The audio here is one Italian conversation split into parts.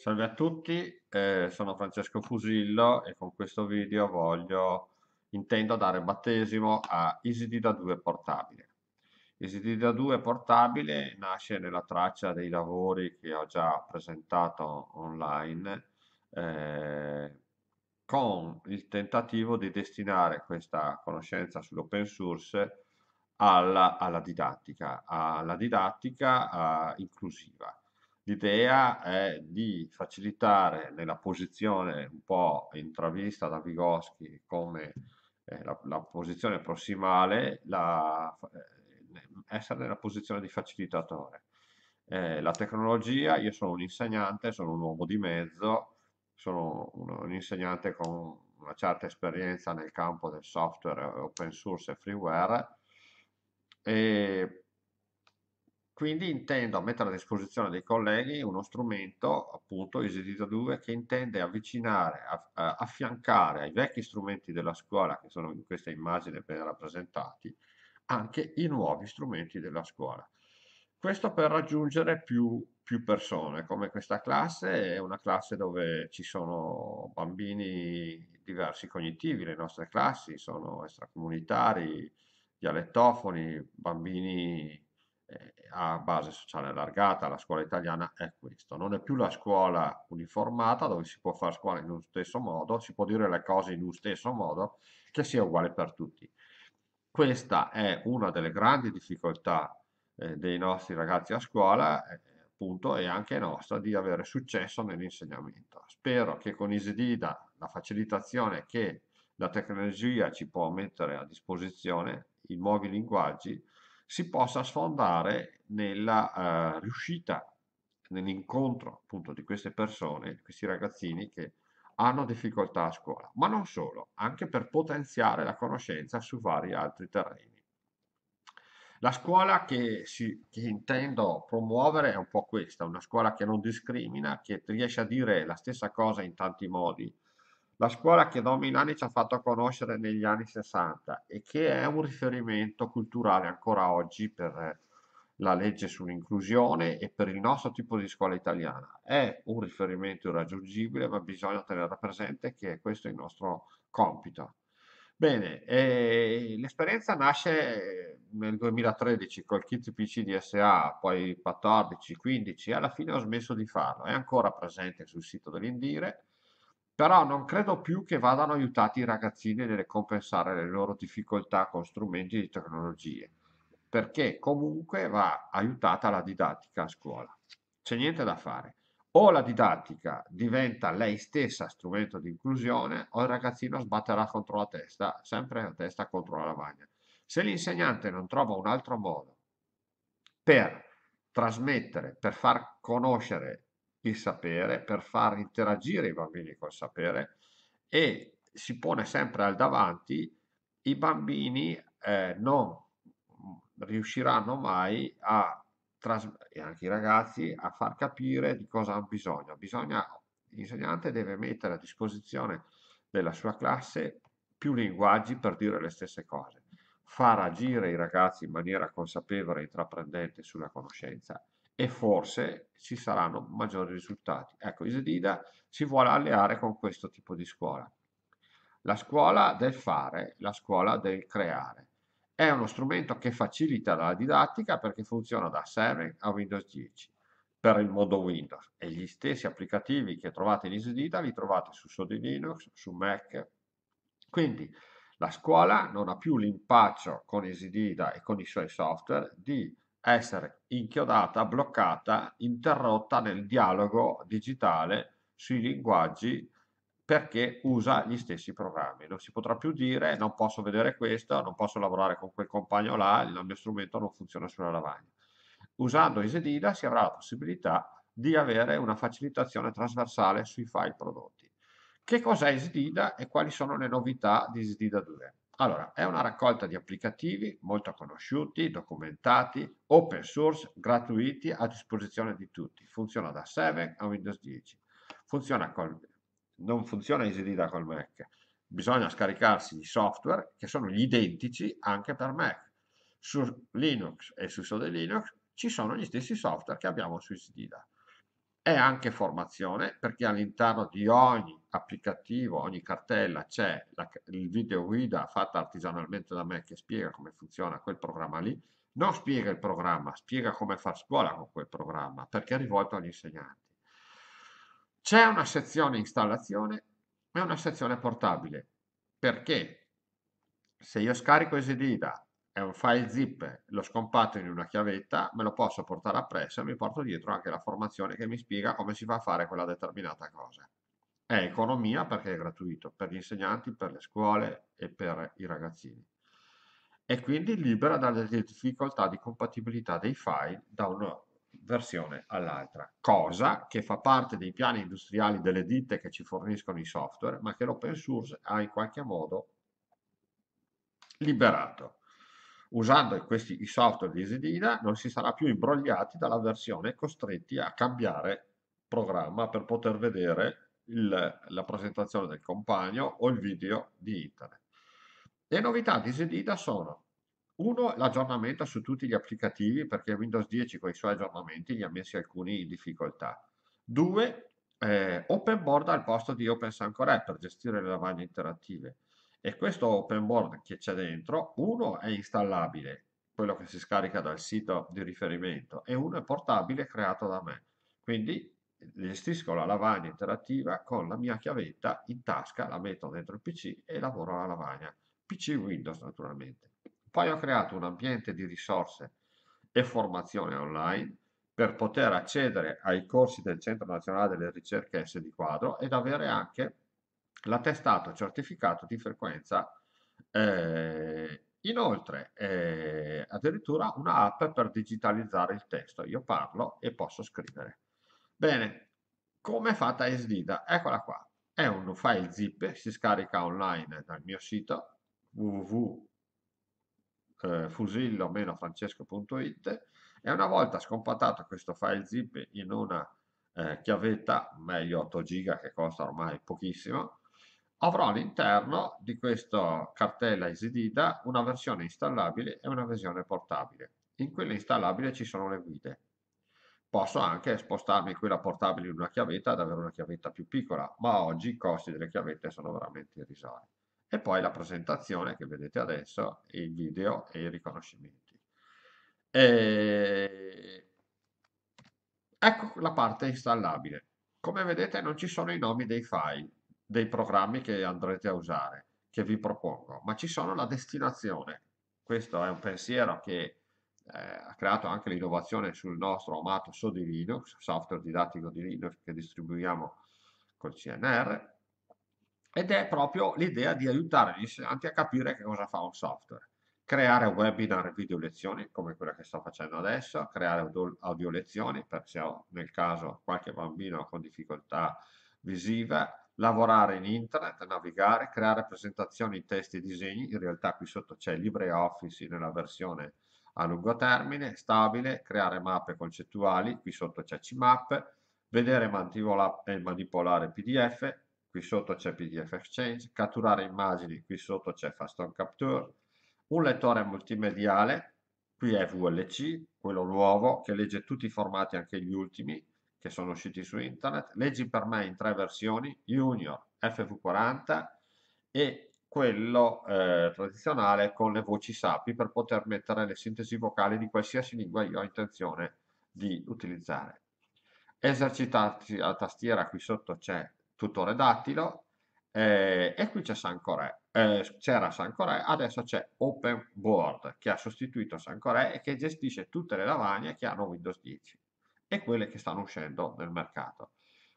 Salve a tutti, eh, sono Francesco Fusillo e con questo video voglio, intendo dare battesimo a EasyDida 2 portabile. EasyDida 2 portabile nasce nella traccia dei lavori che ho già presentato online eh, con il tentativo di destinare questa conoscenza sull'open source alla, alla didattica, alla didattica a, eh, inclusiva l'idea è di facilitare nella posizione un po' intravista da Vygotsky come eh, la, la, posizione prossimale, la, eh, essere nella posizione di facilitatore. Eh, la tecnologia, io sono un insegnante, sono un uomo di mezzo, sono un, un insegnante con una certa esperienza nel campo del software open source e freeware e quindi intendo mettere a disposizione dei colleghi uno strumento, appunto Easy 2, che intende avvicinare, eh, affiancare ai vecchi strumenti della scuola, che sono in questa immagine ben rappresentati, anche i nuovi strumenti della scuola. Questo per raggiungere più, più, persone, come questa classe è una classe dove ci sono bambini diversi cognitivi, le nostre classi sono extracomunitari, dialettofoni, bambini eh, a base sociale allargata, la scuola italiana è questo, non è più la scuola uniformata dove si può fare scuola in uno stesso modo, si può dire le cose in uno stesso modo, che sia uguale per tutti. Questa è una delle grandi difficoltà eh, dei nostri ragazzi a scuola, eh, appunto, e anche nostra, di avere successo nell'insegnamento. Spero che con Isidida la facilitazione che la tecnologia ci può mettere a disposizione, i nuovi linguaggi, si possa sfondare nella uh, riuscita, nell'incontro appunto di queste persone, questi ragazzini che hanno difficoltà a scuola, ma non solo, anche per potenziare la conoscenza su vari altri terreni. La scuola che, si, che, intendo promuovere è un po' questa, una scuola che non discrimina, che riesce a dire la stessa cosa in tanti modi, la scuola che Don Milani ci ha fatto conoscere negli anni 60 e che è un riferimento culturale ancora oggi per la legge sull'inclusione e per il nostro tipo di scuola italiana. È un riferimento irraggiungibile, ma bisogna tenere presente che questo è il nostro compito. Bene, l'esperienza nasce nel 2013 col Kids PC DSA, poi 14, 15, alla fine ho smesso di farlo, è ancora presente sul sito dell'Indire però non credo più che vadano aiutati i ragazzini nel compensare le loro difficoltà con strumenti di tecnologie, perché comunque va aiutata la didattica a scuola. C'è niente da fare. O la didattica diventa lei stessa strumento di inclusione o il ragazzino sbatterà contro la testa, sempre la testa contro la lavagna. Se l'insegnante non trova un altro modo per trasmettere, per far conoscere il sapere, per far interagire i bambini col sapere e si pone sempre al davanti i bambini eh, non riusciranno mai a e anche i ragazzi a far capire di cosa hanno bisogno. bisogno l'insegnante deve mettere a disposizione della sua classe più linguaggi per dire le stesse cose, far agire i ragazzi in maniera consapevole e intraprendente sulla conoscenza e forse ci saranno maggiori risultati. Ecco, Isedida si vuole alleare con questo tipo di scuola. La scuola del fare, la scuola del creare. È uno strumento che facilita la didattica perché funziona da 7 a Windows 10 per il modo Windows e gli stessi applicativi che trovate in EasyDita li trovate su Sodi Linux, su Mac. Quindi la scuola non ha più l'impaccio con EasyDita e con i suoi software di essere inchiodata, bloccata, interrotta nel dialogo digitale sui linguaggi perché usa gli stessi programmi. Non si potrà più dire non posso vedere questo, non posso lavorare con quel compagno là, il mio strumento non funziona sulla lavagna. Usando Isedida si avrà la possibilità di avere una facilitazione trasversale sui file prodotti. Che cos'è Isedida e quali sono le novità di Isedida 2? Allora, è una raccolta di applicativi molto conosciuti, documentati, open source, gratuiti, a disposizione di tutti. Funziona da 7 a Windows 10. Funziona col, non funziona EasyDida col Mac. Bisogna scaricarsi i software che sono gli identici anche per Mac. Su Linux e su Sode Linux ci sono gli stessi software che abbiamo su EasyDida è anche formazione perché all'interno di ogni applicativo, ogni cartella c'è il video guida fatta artigianalmente da me che spiega come funziona quel programma lì, non spiega il programma, spiega come far scuola con quel programma perché è rivolto agli insegnanti. C'è una sezione installazione e una sezione portabile perché se io scarico Esidida è un file zip, lo scompatto in una chiavetta, me lo posso portare appresso e mi porto dietro anche la formazione che mi spiega come si fa a fare quella determinata cosa. È economia perché è gratuito per gli insegnanti, per le scuole e per i ragazzini. E quindi libera dalle difficoltà di compatibilità dei file da una versione all'altra, cosa che fa parte dei piani industriali delle ditte che ci forniscono i software, ma che l'open source ha in qualche modo liberato Usando questi, i software di Easidina non si sarà più imbrogliati dalla versione costretti a cambiare programma per poter vedere il, la presentazione del compagno o il video di internet. Le novità di Easidina sono uno, l'aggiornamento su tutti gli applicativi perché Windows 10 con i suoi aggiornamenti gli ha messi alcuni in difficoltà. Due, eh, Open Board al posto di open OpenSunCorrect per gestire le lavagne interattive e questo open board che c'è dentro, uno è installabile, quello che si scarica dal sito di riferimento, e uno è portabile creato da me. Quindi eh, gestisco la lavagna interattiva con la mia chiavetta in tasca, la metto dentro il PC e lavoro alla lavagna. PC Windows naturalmente. Poi ho creato un ambiente di risorse e formazione online per poter accedere ai corsi del Centro Nazionale delle Ricerche SD Quadro ed avere anche l'attestato certificato di frequenza. Eh, inoltre, eh, addirittura un'app per digitalizzare il testo. Io parlo e posso scrivere. Bene, come è fatta Esdida? Eccola qua. È un file zip, si scarica online dal mio sito www.fusillo-francesco.it e una volta scompattato questo file zip in una eh, chiavetta, meglio 8 giga che costa ormai pochissimo, avrò all'interno di questa cartella EasyDida una versione installabile e una versione portabile. In quella installabile ci sono le guide. Posso anche spostarmi quella portabile in una chiavetta ad avere una chiavetta più piccola, ma oggi i costi delle chiavette sono veramente irrisori. E poi la presentazione che vedete adesso, il video e i riconoscimenti. E... Ecco la parte installabile. Come vedete non ci sono i nomi dei file, dei programmi che andrete a usare, che vi propongo, ma ci sono la destinazione. Questo è un pensiero che eh, ha creato anche l'innovazione sul nostro amato SODI Linux, software didattico di Linux che distribuiamo col CNR, ed è proprio l'idea di aiutare gli insegnanti a capire che cosa fa un software. Creare webinar e video lezioni come quella che sto facendo adesso, creare audio, lezioni per se ho nel caso qualche bambino con difficoltà visive, lavorare in internet, navigare, creare presentazioni, testi e disegni, in realtà qui sotto c'è LibreOffice nella versione a lungo termine, stabile, creare mappe concettuali, qui sotto c'è CMAP, vedere e manipolare PDF, qui sotto c'è PDF Exchange, catturare immagini, qui sotto c'è Faston Capture, un lettore multimediale, qui è VLC, quello nuovo, che legge tutti i formati, anche gli ultimi, che sono usciti su internet, leggi per me in tre versioni, Junior, FV40 e quello eh, tradizionale con le voci sapi per poter mettere le sintesi vocali di qualsiasi lingua io ho intenzione di utilizzare. Esercitati a tastiera, qui sotto c'è tutore dattilo eh, e qui c'è Sancoré, eh, c'era Sancoré, adesso c'è Open Board che ha sostituito San Sancoré e che gestisce tutte le lavagne che hanno Windows 10 e quelle che stanno uscendo nel mercato.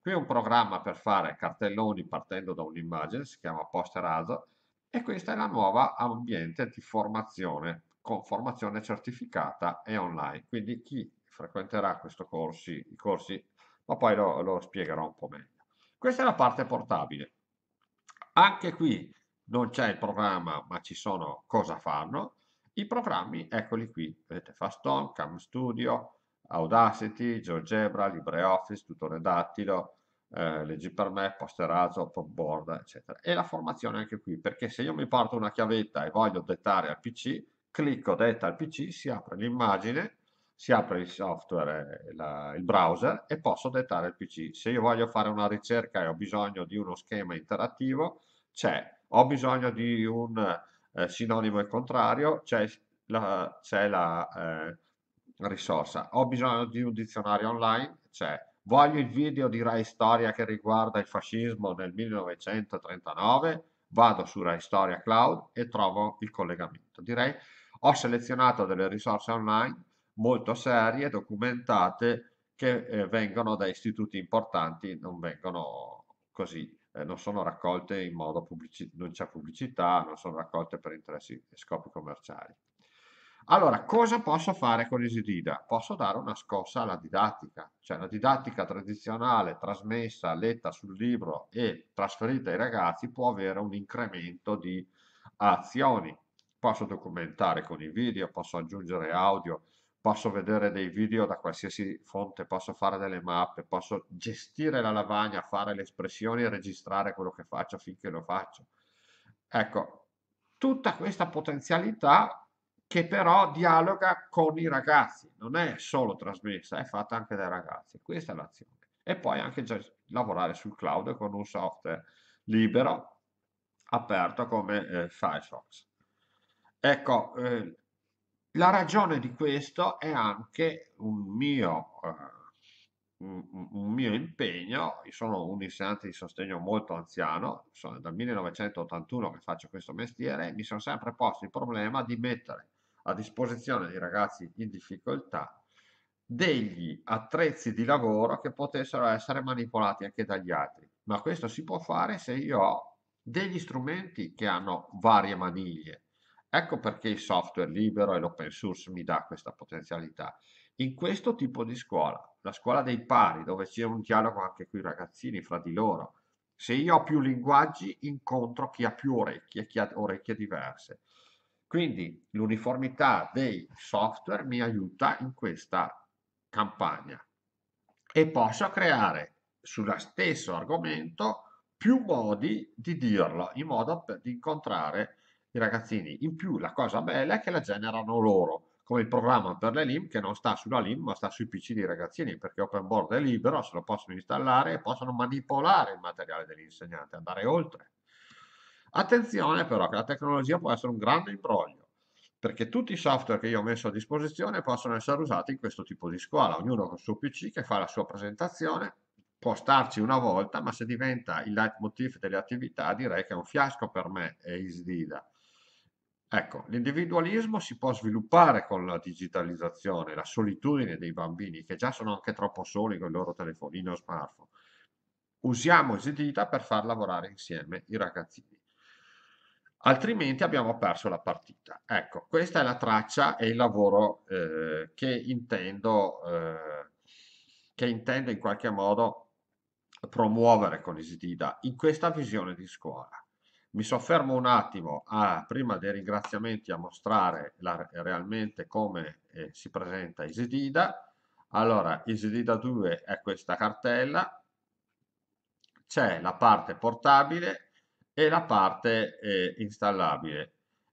Qui è un programma per fare cartelloni partendo da un'immagine, si chiama Poster As, e questa è la nuova ambiente di formazione, con formazione certificata e online. Quindi chi frequenterà questo corsi, i corsi, ma poi lo, lo spiegherò un po' meglio. Questa è la parte portabile. Anche qui non c'è il programma, ma ci sono cosa fanno. I programmi, eccoli qui, vedete Faston, Cam Studio, Audacity, GeoGebra, LibreOffice, Tutore Dattilo, eh, leggi per me, Posterazzo, Popboard, eccetera. E la formazione anche qui, perché se io mi porto una chiavetta e voglio dettare al PC, clicco detta al PC, si apre l'immagine, si apre il software, la, il browser e posso dettare il PC. Se io voglio fare una ricerca e ho bisogno di uno schema interattivo, c'è. Ho bisogno di un eh, sinonimo e contrario, c'è la, la eh, risorsa. Ho bisogno di un dizionario online, c'è. voglio il video di Rai Storia che riguarda il fascismo nel 1939, vado su Rai Storia Cloud e trovo il collegamento. Direi ho selezionato delle risorse online molto serie, documentate, che eh, vengono da istituti importanti, non vengono così, eh, non sono raccolte in modo pubblicitario, non c'è pubblicità, non sono raccolte per interessi e scopi commerciali. Allora, cosa posso fare con Isidida? Posso dare una scossa alla didattica, cioè la didattica tradizionale trasmessa, letta sul libro e trasferita ai ragazzi può avere un incremento di azioni. Posso documentare con i video, posso aggiungere audio, posso vedere dei video da qualsiasi fonte, posso fare delle mappe, posso gestire la lavagna, fare le espressioni e registrare quello che faccio finché lo faccio. Ecco, tutta questa potenzialità che però dialoga con i ragazzi, non è solo trasmessa, è fatta anche dai ragazzi. Questa è l'azione. E poi anche lavorare sul cloud con un software libero, aperto come eh, Firefox. Ecco, eh, la ragione di questo è anche un mio, eh, un, un mio impegno, Io sono un insegnante di sostegno molto anziano, sono dal 1981 che faccio questo mestiere, mi sono sempre posto il problema di mettere a disposizione dei ragazzi in difficoltà degli attrezzi di lavoro che potessero essere manipolati anche dagli altri. Ma questo si può fare se io ho degli strumenti che hanno varie maniglie. Ecco perché il software libero e l'open source mi dà questa potenzialità. In questo tipo di scuola, la scuola dei pari, dove c'è un dialogo anche con i ragazzini fra di loro, se io ho più linguaggi incontro chi ha più orecchie, e chi ha orecchie diverse. Quindi l'uniformità dei software mi aiuta in questa campagna e posso creare sullo stesso argomento più modi di dirlo in modo di incontrare i ragazzini. In più la cosa bella è che la generano loro, come il programma per le LIM che non sta sulla LIM ma sta sui PC dei ragazzini perché Open Board è libero, se lo possono installare e possono manipolare il materiale dell'insegnante, andare oltre. Attenzione però che la tecnologia può essere un grande imbroglio, perché tutti i software che io ho messo a disposizione possono essere usati in questo tipo di scuola, ognuno con il suo PC che fa la sua presentazione, può starci una volta, ma se diventa il leitmotiv delle attività direi che è un fiasco per me e Isdida. Ecco, l'individualismo si può sviluppare con la digitalizzazione, la solitudine dei bambini che già sono anche troppo soli con il loro telefonino o smartphone. Usiamo Isdida per far lavorare insieme i ragazzini altrimenti abbiamo perso la partita. Ecco, questa è la traccia e il lavoro eh, che, intendo, eh, che intendo in qualche modo promuovere con Isidida in questa visione di scuola. Mi soffermo un attimo a, prima dei ringraziamenti a mostrare la, realmente come eh, si presenta Isidida. Allora, Isidida 2 è questa cartella, c'è la parte portabile, e la parte eh, installabile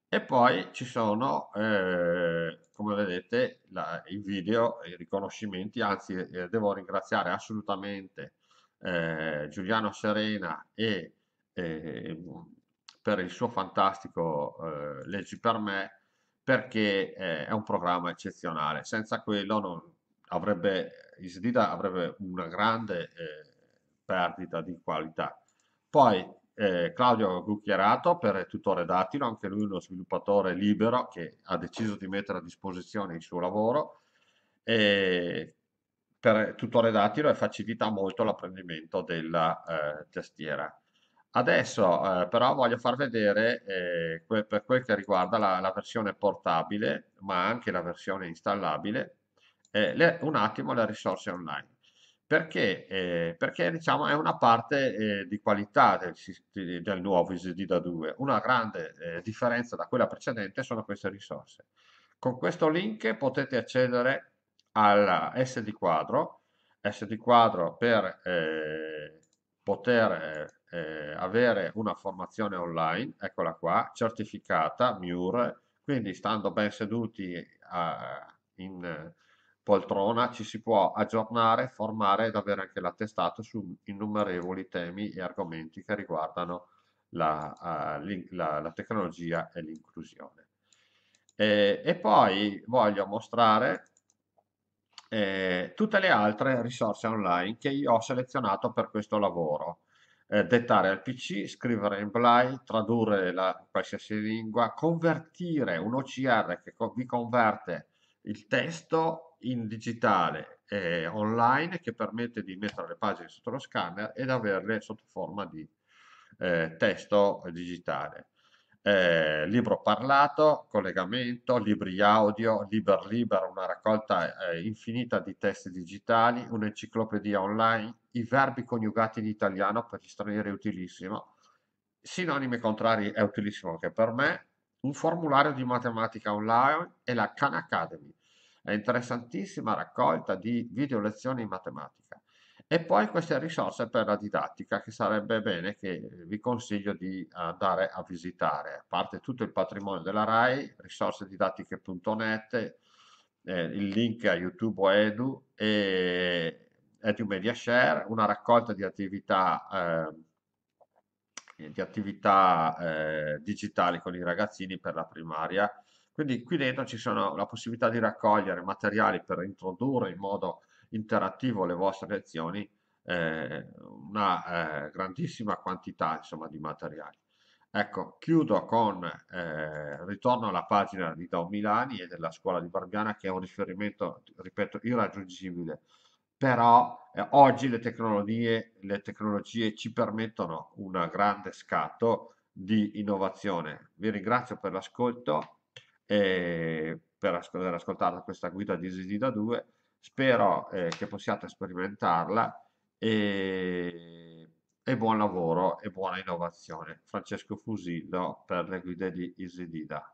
e poi ci sono eh, come vedete la, i video i riconoscimenti anzi eh, devo ringraziare assolutamente eh, Giuliano Serena e, ehm, per il suo fantastico eh, leggi per me perché eh, è un programma eccezionale senza quello non avrebbe Isdida avrebbe una grande perdita di qualità poi eh, Claudio Gucchiarato per Tutore Dattilo, anche lui uno sviluppatore libero che ha deciso di mettere a disposizione il suo lavoro. E per Tutore Dattilo e facilita molto l'apprendimento della eh, tastiera. Adesso eh, però voglio far vedere eh, que per quel che riguarda la, la, versione portabile, ma anche la versione installabile, eh, un attimo le risorse online perché, eh, perché diciamo, è una parte eh, di qualità del, del nuovo ISDIDA 2. Una grande eh, differenza da quella precedente sono queste risorse. Con questo link potete accedere alla SD quadro, SD quadro per eh, poter eh, eh, avere una formazione online, eccola qua, certificata, MUR, quindi stando ben seduti a, in poltrona ci si può aggiornare, formare ed avere anche l'attestato su innumerevoli temi e argomenti che riguardano la, uh, la, la tecnologia e l'inclusione. E, e, poi voglio mostrare eh, tutte le altre risorse online che io ho selezionato per questo lavoro. Eh, dettare al PC, scrivere in Bly, tradurre la, qualsiasi lingua, convertire un OCR che co vi converte il testo in digitale e online che permette di mettere le pagine sotto lo scanner ed averle sotto forma di eh, testo digitale. Eh, libro parlato, collegamento, libri audio, Liber Liber, una raccolta eh, infinita di testi digitali, un'enciclopedia online, i verbi coniugati in italiano per gli stranieri è utilissimo, sinonimi contrari è utilissimo anche per me, un formulario di matematica online e la Khan Academy e interessantissima raccolta di video lezioni in matematica. E poi queste risorse per la didattica che sarebbe bene che vi consiglio di andare a visitare, a parte tutto il patrimonio della RAI, risorsedidattiche.net, eh, il link a YouTube o Edu e Edu Media Share, una raccolta di attività eh, di attività eh, digitali con i ragazzini per la primaria quindi qui dentro ci sono la possibilità di raccogliere materiali per introdurre in modo interattivo le vostre lezioni, eh, una eh, grandissima quantità insomma, di materiali. Ecco, chiudo con, eh, ritorno alla pagina di Don Milani e della scuola di Barbiana che è un riferimento, ripeto, irraggiungibile, però eh, oggi le tecnologie, le tecnologie ci permettono un grande scatto di innovazione. Vi ringrazio per l'ascolto eh, per aver ascoltato questa guida di Easy 2 spero eh, che possiate sperimentarla e, e, buon lavoro e buona innovazione Francesco Fusillo per le guide di Isidida.